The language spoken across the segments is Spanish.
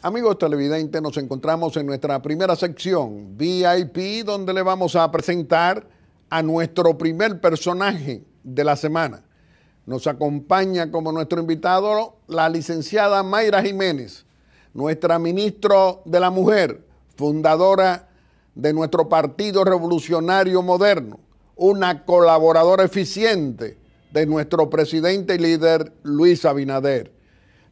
Amigos televidentes, nos encontramos en nuestra primera sección VIP, donde le vamos a presentar a nuestro primer personaje de la semana. Nos acompaña como nuestro invitado la licenciada Mayra Jiménez, nuestra ministra de la Mujer, fundadora de nuestro Partido Revolucionario Moderno, una colaboradora eficiente de nuestro presidente y líder Luis Abinader.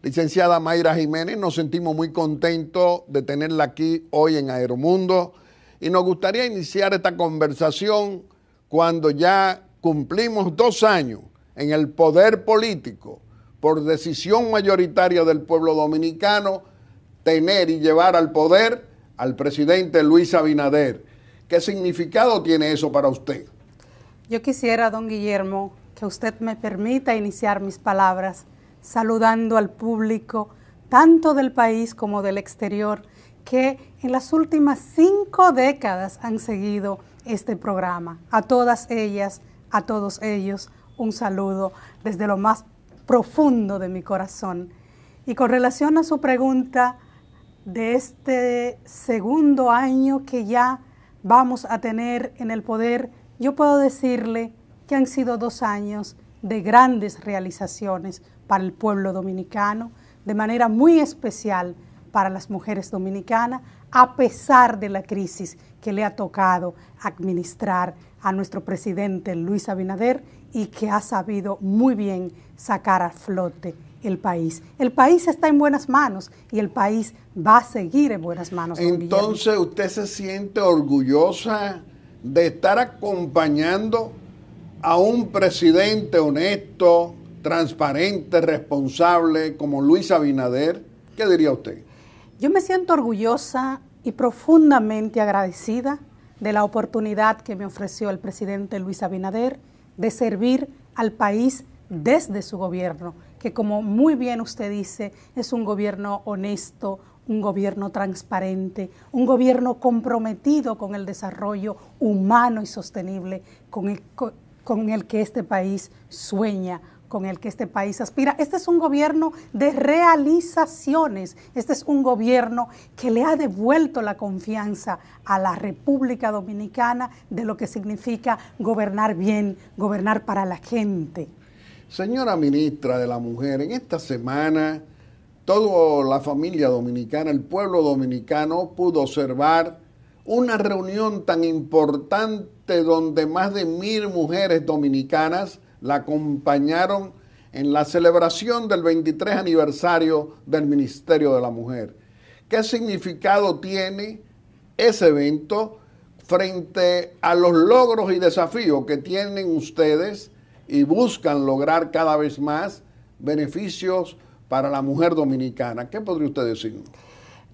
Licenciada Mayra Jiménez, nos sentimos muy contentos de tenerla aquí hoy en Aeromundo y nos gustaría iniciar esta conversación cuando ya cumplimos dos años en el poder político por decisión mayoritaria del pueblo dominicano tener y llevar al poder al presidente Luis Abinader. ¿Qué significado tiene eso para usted? Yo quisiera, don Guillermo, que usted me permita iniciar mis palabras saludando al público, tanto del país como del exterior, que en las últimas cinco décadas han seguido este programa. A todas ellas, a todos ellos, un saludo desde lo más profundo de mi corazón. Y con relación a su pregunta de este segundo año que ya vamos a tener en el poder, yo puedo decirle que han sido dos años de grandes realizaciones para el pueblo dominicano, de manera muy especial para las mujeres dominicanas, a pesar de la crisis que le ha tocado administrar a nuestro presidente Luis Abinader y que ha sabido muy bien sacar a flote el país. El país está en buenas manos y el país va a seguir en buenas manos. Entonces, ¿usted se siente orgullosa de estar acompañando a un presidente honesto, transparente, responsable como Luis Abinader, ¿qué diría usted? Yo me siento orgullosa y profundamente agradecida de la oportunidad que me ofreció el presidente Luis Abinader de servir al país desde su gobierno, que como muy bien usted dice, es un gobierno honesto, un gobierno transparente, un gobierno comprometido con el desarrollo humano y sostenible, con el, con el que este país sueña, con el que este país aspira. Este es un gobierno de realizaciones, este es un gobierno que le ha devuelto la confianza a la República Dominicana de lo que significa gobernar bien, gobernar para la gente. Señora ministra de la Mujer, en esta semana toda la familia dominicana, el pueblo dominicano pudo observar una reunión tan importante donde más de mil mujeres dominicanas la acompañaron en la celebración del 23 aniversario del Ministerio de la Mujer. ¿Qué significado tiene ese evento frente a los logros y desafíos que tienen ustedes y buscan lograr cada vez más beneficios para la mujer dominicana? ¿Qué podría usted decirnos?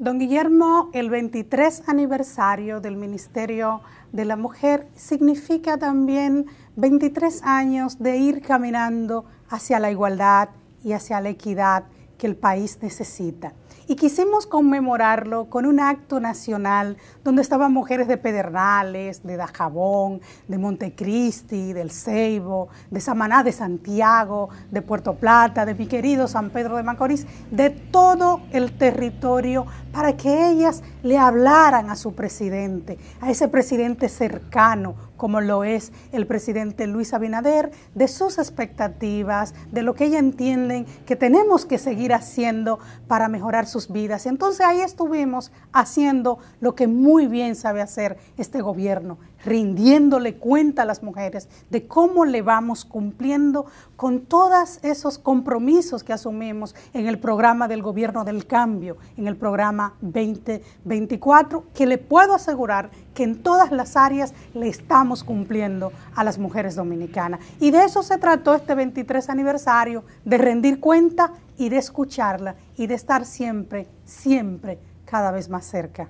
Don Guillermo, el 23 aniversario del Ministerio de la Mujer significa también 23 años de ir caminando hacia la igualdad y hacia la equidad que el país necesita y quisimos conmemorarlo con un acto nacional donde estaban mujeres de Pedernales, de Dajabón, de Montecristi, del Ceibo, de Samaná, de Santiago, de Puerto Plata, de mi querido San Pedro de Macorís, de todo el territorio, para que ellas le hablaran a su presidente, a ese presidente cercano, como lo es el presidente Luis Abinader, de sus expectativas, de lo que ella entienden que tenemos que seguir haciendo para mejorar sus vidas. Entonces ahí estuvimos haciendo lo que muy bien sabe hacer este gobierno, rindiéndole cuenta a las mujeres de cómo le vamos cumpliendo con todos esos compromisos que asumimos en el programa del gobierno del cambio, en el programa 2024, que le puedo asegurar que en todas las áreas le estamos cumpliendo a las mujeres dominicanas. Y de eso se trató este 23 aniversario, de rendir cuenta y de escucharla y de estar siempre, siempre, cada vez más cerca.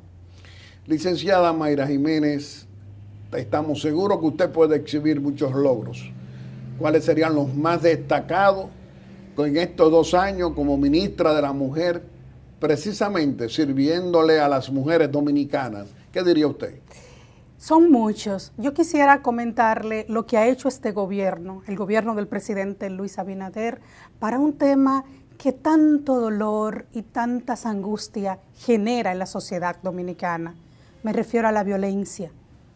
Licenciada Mayra Jiménez, estamos seguros que usted puede exhibir muchos logros. ¿Cuáles serían los más destacados en estos dos años como ministra de la Mujer, precisamente sirviéndole a las mujeres dominicanas? ¿Qué diría usted? Son muchos. Yo quisiera comentarle lo que ha hecho este gobierno, el gobierno del presidente Luis Abinader, para un tema que tanto dolor y tantas angustias genera en la sociedad dominicana. Me refiero a la violencia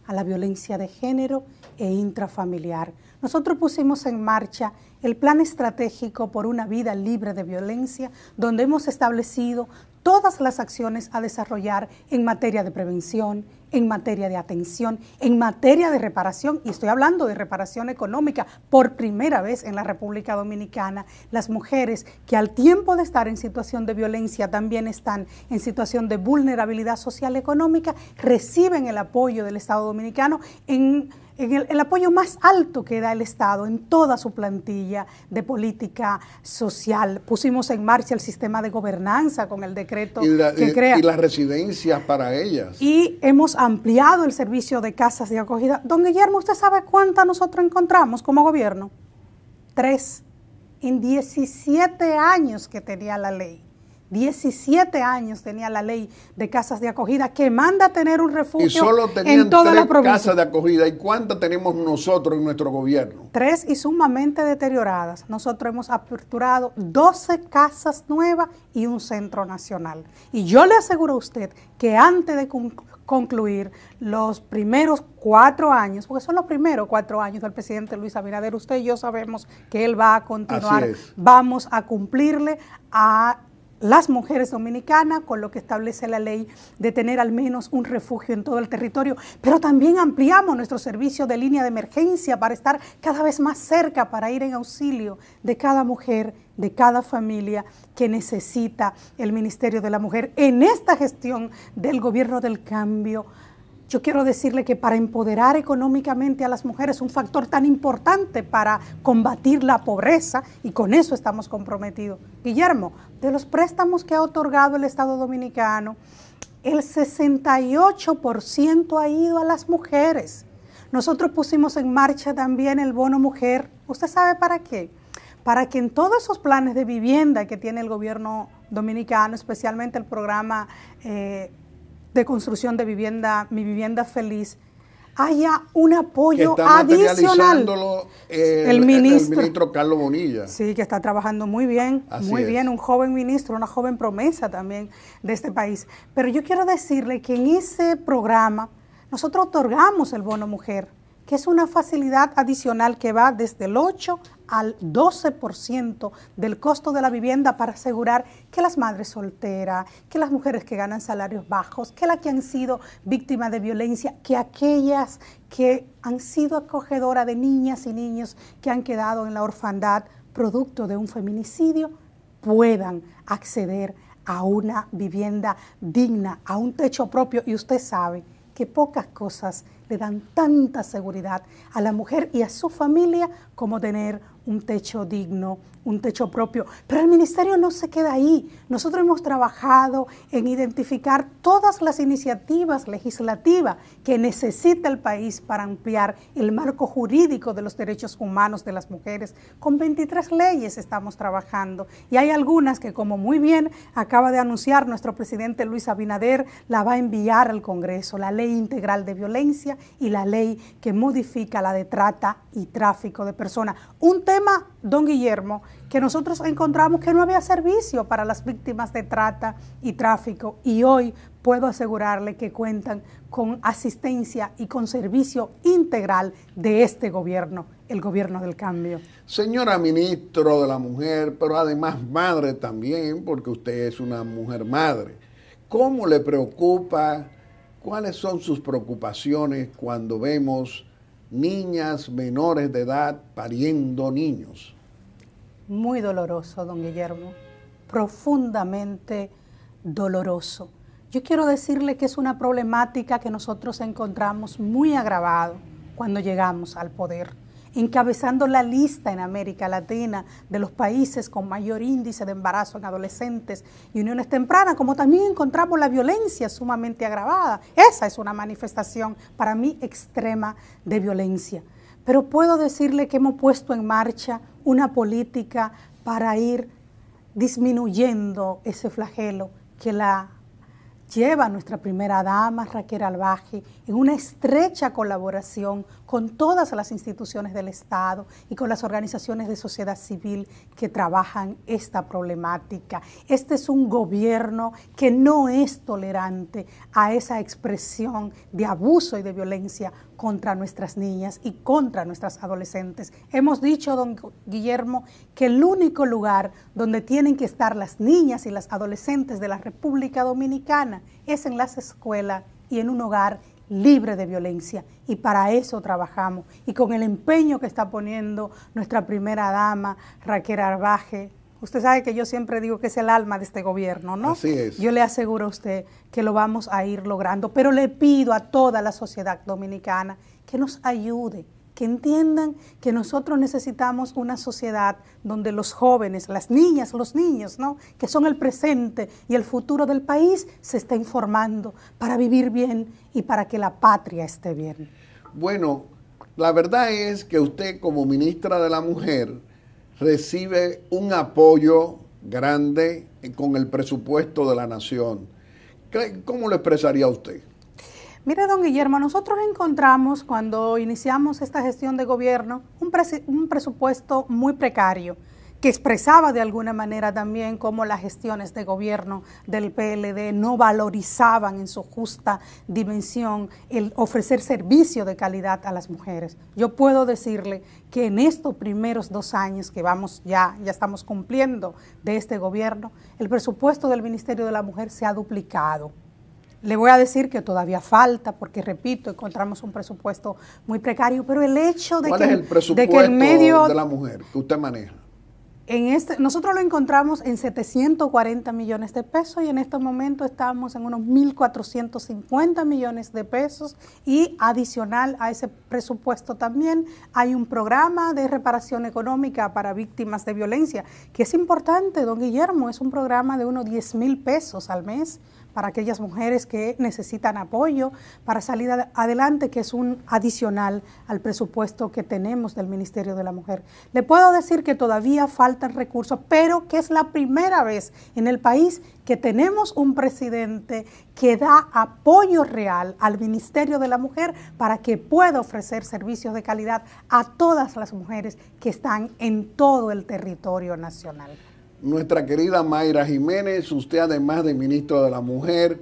a la violencia de género e intrafamiliar. Nosotros pusimos en marcha el plan estratégico por una vida libre de violencia, donde hemos establecido todas las acciones a desarrollar en materia de prevención, en materia de atención, en materia de reparación, y estoy hablando de reparación económica, por primera vez en la República Dominicana, las mujeres que al tiempo de estar en situación de violencia también están en situación de vulnerabilidad social económica, reciben el apoyo del Estado Dominicano en el, apoyo más alto que da el Estado en toda su plantilla de política social. Pusimos en marcha el sistema de gobernanza con el decreto que eh, crea. Y las residencias para ellas. Y hemos ampliado el servicio de casas de acogida. Don Guillermo, ¿usted sabe cuántas nosotros encontramos como gobierno? Tres. En 17 años que tenía la ley. 17 años tenía la ley de casas de acogida que manda tener un refugio y solo en toda tres casas de acogida. ¿Y cuántas tenemos nosotros en nuestro gobierno? Tres y sumamente deterioradas. Nosotros hemos aperturado 12 casas nuevas y un centro nacional. Y yo le aseguro a usted que antes de concluir los primeros cuatro años, porque son los primeros cuatro años del presidente Luis Abinader, usted y yo sabemos que él va a continuar, vamos a cumplirle a las mujeres dominicanas, con lo que establece la ley de tener al menos un refugio en todo el territorio, pero también ampliamos nuestro servicio de línea de emergencia para estar cada vez más cerca, para ir en auxilio de cada mujer, de cada familia que necesita el Ministerio de la Mujer en esta gestión del gobierno del cambio yo quiero decirle que para empoderar económicamente a las mujeres, un factor tan importante para combatir la pobreza, y con eso estamos comprometidos. Guillermo, de los préstamos que ha otorgado el Estado Dominicano, el 68% ha ido a las mujeres. Nosotros pusimos en marcha también el bono mujer. ¿Usted sabe para qué? Para que en todos esos planes de vivienda que tiene el gobierno dominicano, especialmente el programa... Eh, de construcción de vivienda, mi vivienda feliz, haya un apoyo adicional. El, ministro. Carlos Bonilla. Sí, que está trabajando muy bien, muy bien, un joven ministro, una joven promesa también de este país. Pero yo quiero decirle que en ese programa nosotros otorgamos el bono mujer que es una facilidad adicional que va desde el 8 al 12% del costo de la vivienda para asegurar que las madres solteras, que las mujeres que ganan salarios bajos, que las que han sido víctimas de violencia, que aquellas que han sido acogedoras de niñas y niños que han quedado en la orfandad producto de un feminicidio, puedan acceder a una vivienda digna, a un techo propio. Y usted sabe que pocas cosas le dan tanta seguridad a la mujer y a su familia como tener un techo digno, un techo propio. Pero el ministerio no se queda ahí. Nosotros hemos trabajado en identificar todas las iniciativas legislativas que necesita el país para ampliar el marco jurídico de los derechos humanos de las mujeres. Con 23 leyes estamos trabajando y hay algunas que, como muy bien acaba de anunciar nuestro presidente Luis Abinader, la va a enviar al Congreso, la ley integral de violencia y la ley que modifica la de trata y tráfico de personas. Un tema don Guillermo, que nosotros encontramos que no había servicio para las víctimas de trata y tráfico y hoy puedo asegurarle que cuentan con asistencia y con servicio integral de este gobierno, el gobierno del cambio. Señora ministro de la mujer, pero además madre también, porque usted es una mujer madre. ¿Cómo le preocupa? ¿Cuáles son sus preocupaciones cuando vemos niñas menores de edad pariendo niños. Muy doloroso, don Guillermo, profundamente doloroso. Yo quiero decirle que es una problemática que nosotros encontramos muy agravado cuando llegamos al poder encabezando la lista en América Latina de los países con mayor índice de embarazo en adolescentes y uniones tempranas, como también encontramos la violencia sumamente agravada. Esa es una manifestación para mí extrema de violencia. Pero puedo decirle que hemos puesto en marcha una política para ir disminuyendo ese flagelo que la lleva nuestra primera dama Raquel Albaje en una estrecha colaboración con todas las instituciones del Estado y con las organizaciones de sociedad civil que trabajan esta problemática. Este es un gobierno que no es tolerante a esa expresión de abuso y de violencia contra nuestras niñas y contra nuestras adolescentes. Hemos dicho, don Guillermo, que el único lugar donde tienen que estar las niñas y las adolescentes de la República Dominicana es en las escuelas y en un hogar libre de violencia y para eso trabajamos y con el empeño que está poniendo nuestra primera dama Raquel Arbaje. Usted sabe que yo siempre digo que es el alma de este gobierno, ¿no? Yo le aseguro a usted que lo vamos a ir logrando, pero le pido a toda la sociedad dominicana que nos ayude, que entiendan que nosotros necesitamos una sociedad donde los jóvenes, las niñas, los niños, ¿no? que son el presente y el futuro del país, se estén formando para vivir bien y para que la patria esté bien. Bueno, la verdad es que usted como ministra de la Mujer recibe un apoyo grande con el presupuesto de la nación. ¿Cómo lo expresaría usted? Mire, don Guillermo, nosotros encontramos cuando iniciamos esta gestión de gobierno un, presupuesto muy precario que expresaba de alguna manera también cómo las gestiones de gobierno del PLD no valorizaban en su justa dimensión el ofrecer servicio de calidad a las mujeres. Yo puedo decirle que en estos primeros dos años que vamos ya, ya estamos cumpliendo de este gobierno, el presupuesto del Ministerio de la Mujer se ha duplicado le voy a decir que todavía falta, porque repito, encontramos un presupuesto muy precario, pero el hecho de, que, el presupuesto de el medio de la mujer que usted maneja. En este, nosotros lo encontramos en 740 millones de pesos y en este momento estamos en unos 1.450 millones de pesos y adicional a ese presupuesto también hay un programa de reparación económica para víctimas de violencia que es importante, don Guillermo, es un programa de unos 10 mil pesos al mes para aquellas mujeres que necesitan apoyo para salir adelante, que es un adicional al presupuesto que tenemos del Ministerio de la Mujer. Le puedo decir que todavía faltan recursos, pero que es la primera vez en el país que tenemos un presidente que da apoyo real al Ministerio de la Mujer para que pueda ofrecer servicios de calidad a todas las mujeres que están en todo el territorio nacional. Nuestra querida Mayra Jiménez, usted además de Ministro de la Mujer,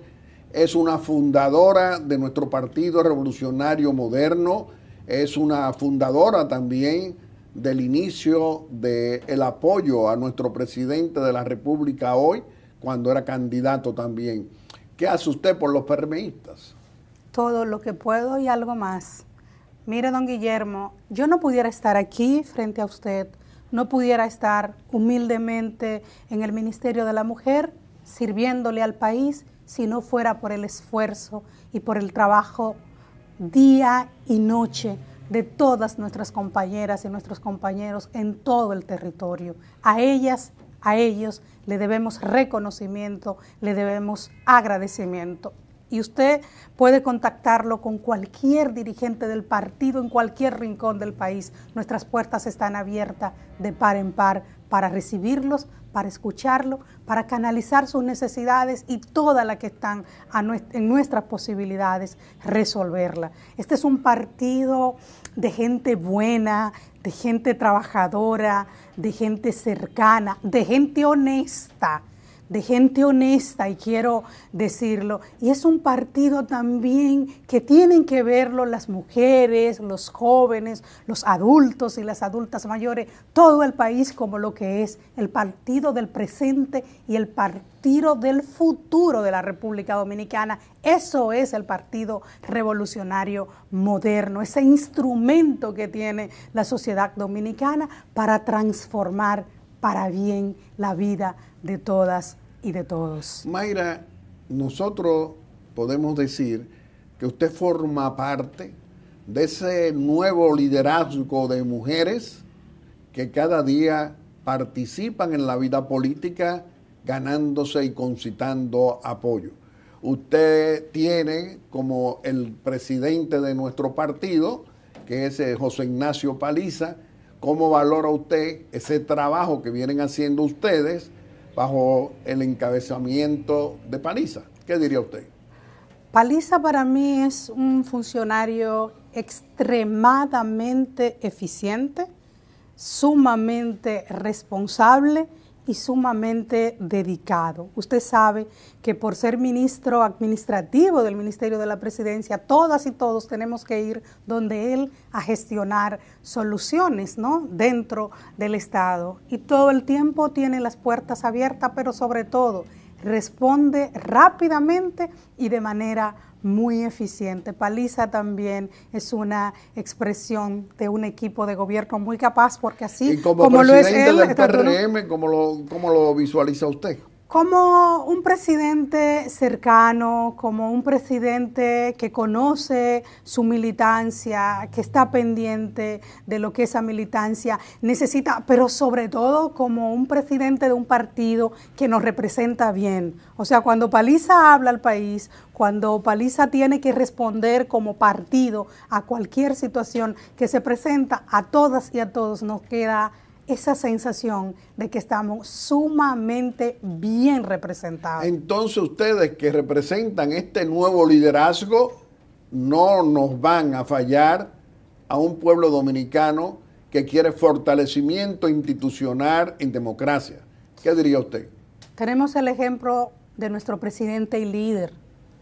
es una fundadora de nuestro Partido Revolucionario Moderno, es una fundadora también del inicio del apoyo a nuestro presidente de la República hoy, cuando era candidato también. ¿Qué hace usted por los permeístas? Todo lo que puedo y algo más. Mire, don Guillermo, yo no pudiera estar aquí frente a usted no pudiera estar humildemente en el Ministerio de la Mujer sirviéndole al país si no fuera por el esfuerzo y por el trabajo día y noche de todas nuestras compañeras y nuestros compañeros en todo el territorio. A ellas, a ellos le debemos reconocimiento, le debemos agradecimiento y usted puede contactarlo con cualquier dirigente del partido en cualquier rincón del país. Nuestras puertas están abiertas de par en par para recibirlos, para escucharlo, para canalizar sus necesidades y todas las que están en nuestras posibilidades resolverla. Este es un partido de gente buena, de gente trabajadora, de gente cercana, de gente honesta de gente honesta, y quiero decirlo, y es un partido también que tienen que verlo las mujeres, los jóvenes, los adultos y las adultas mayores, todo el país como lo que es el partido del presente y el partido del futuro de la República Dominicana. Eso es el partido revolucionario moderno, ese instrumento que tiene la sociedad dominicana para transformar para bien la vida de todas y de todos. Mayra, nosotros podemos decir que usted forma parte de ese nuevo liderazgo de mujeres que cada día participan en la vida política ganándose y concitando apoyo. Usted tiene como el presidente de nuestro partido, que es eh, José Ignacio Paliza, ¿cómo valora usted ese trabajo que vienen haciendo ustedes bajo el encabezamiento de Paliza. ¿Qué diría usted? Paliza para mí es un funcionario extremadamente eficiente, sumamente responsable y sumamente dedicado. Usted sabe que por ser ministro administrativo del Ministerio de la Presidencia, todas y todos tenemos que ir donde él a gestionar soluciones, ¿no? Dentro del Estado. Y todo el tiempo tiene las puertas abiertas, pero sobre todo responde rápidamente y de manera muy eficiente. Paliza también es una expresión de un equipo de gobierno muy capaz, porque así como, lo es él, del PRM, lo, ¿cómo lo visualiza usted? como un presidente cercano, como un presidente que conoce su militancia, que está pendiente de lo que esa militancia necesita, pero sobre todo como un presidente de un partido que nos representa bien. O sea, cuando Paliza habla al país, cuando Paliza tiene que responder como partido a cualquier situación que se presenta, a todas y a todos nos queda esa sensación de que estamos sumamente bien representados. Entonces ustedes que representan este nuevo liderazgo no nos van a fallar a un pueblo dominicano que quiere fortalecimiento institucional en democracia. ¿Qué diría usted? Tenemos el ejemplo de nuestro presidente y líder,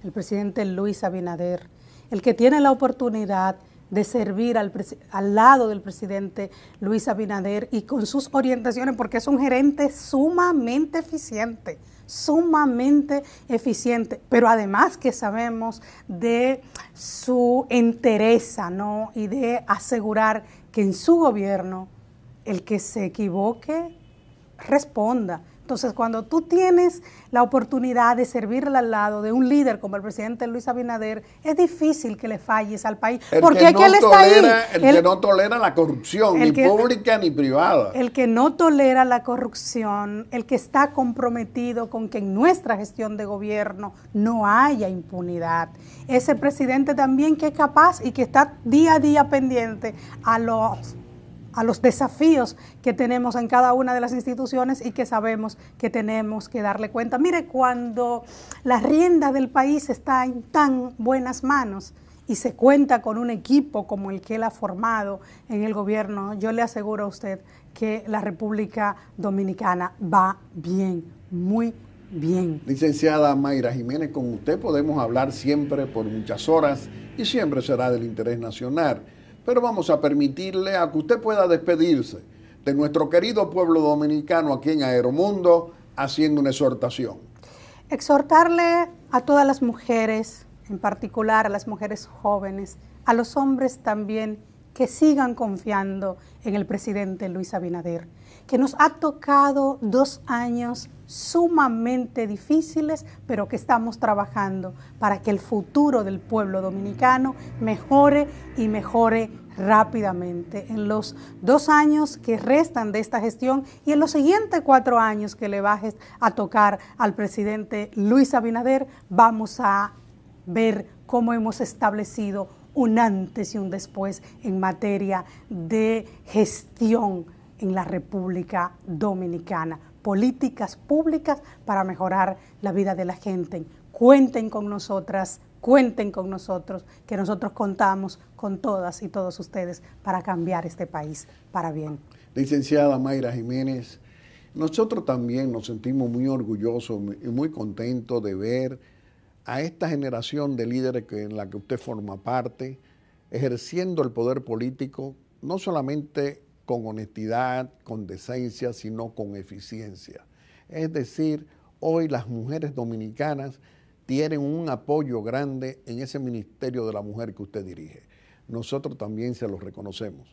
el presidente Luis Abinader, el que tiene la oportunidad de servir al, al lado del presidente Luis Abinader y con sus orientaciones, porque es un gerente sumamente eficiente, sumamente eficiente, pero además que sabemos de su entereza ¿no? y de asegurar que en su gobierno el que se equivoque responda entonces, cuando tú tienes la oportunidad de servirle al lado de un líder como el presidente Luis Abinader, es difícil que le falles al país. porque él está ahí. El, que no tolera la corrupción, ni pública ni privada. El que no tolera la corrupción, el que está comprometido con que en nuestra gestión de gobierno no haya impunidad. Ese presidente también que es capaz y que está día a día pendiente a los a los desafíos que tenemos en cada una de las instituciones y que sabemos que tenemos que darle cuenta. Mire, cuando la rienda del país está en tan buenas manos y se cuenta con un equipo como el que él ha formado en el gobierno, yo le aseguro a usted que la República Dominicana va bien, muy bien. Licenciada Mayra Jiménez, con usted podemos hablar siempre por muchas horas y siempre será del interés nacional pero vamos a permitirle a que usted pueda despedirse de nuestro querido pueblo dominicano aquí en Aeromundo haciendo una exhortación. Exhortarle a todas las mujeres, en particular a las mujeres jóvenes, a los hombres también, que sigan confiando en el presidente Luis Abinader que nos ha tocado dos años sumamente difíciles, pero que estamos trabajando para que el futuro del pueblo dominicano mejore y mejore rápidamente en los dos años que restan de esta gestión y en los siguientes cuatro años que le bajes a tocar al presidente Luis Abinader, vamos a ver cómo hemos establecido un antes y un después en materia de gestión en la República Dominicana. Políticas públicas para mejorar la vida de la gente. Cuenten con nosotras, cuenten con nosotros, que nosotros contamos con todas y todos ustedes para cambiar este país para bien. Licenciada Mayra Jiménez, nosotros también nos sentimos muy orgullosos y muy contentos de ver a esta generación de líderes que, en la que usted forma parte, ejerciendo el poder político, no solamente con honestidad, con decencia, sino con eficiencia. Es decir, hoy las mujeres dominicanas tienen un apoyo grande en ese Ministerio de la Mujer que usted dirige. Nosotros también se los reconocemos.